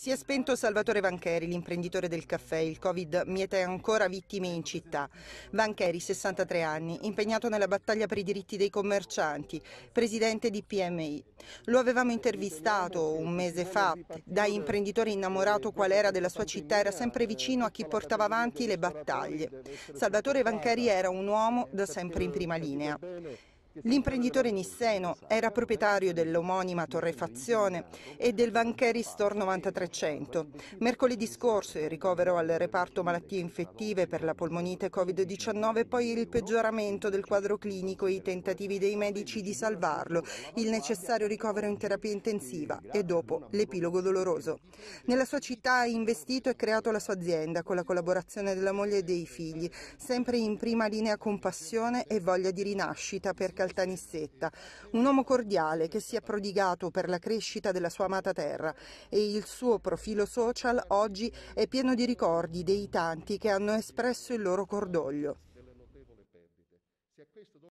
Si è spento Salvatore Vancheri, l'imprenditore del caffè. Il Covid miete ancora vittime in città. Vancheri, 63 anni, impegnato nella battaglia per i diritti dei commercianti, presidente di PMI. Lo avevamo intervistato un mese fa. Da imprenditore innamorato qual era della sua città, era sempre vicino a chi portava avanti le battaglie. Salvatore Vancheri era un uomo da sempre in prima linea. L'imprenditore nisseno era proprietario dell'omonima torrefazione e del Vancheri Store 9300. Mercoledì scorso il ricovero al reparto malattie infettive per la polmonite Covid-19 e poi il peggioramento del quadro clinico e i tentativi dei medici di salvarlo, il necessario ricovero in terapia intensiva e dopo l'epilogo doloroso. Nella sua città ha investito e creato la sua azienda con la collaborazione della moglie e dei figli, sempre in prima linea con passione e voglia di rinascita per perché Caltanissetta, un uomo cordiale che si è prodigato per la crescita della sua amata terra e il suo profilo social oggi è pieno di ricordi dei tanti che hanno espresso il loro cordoglio.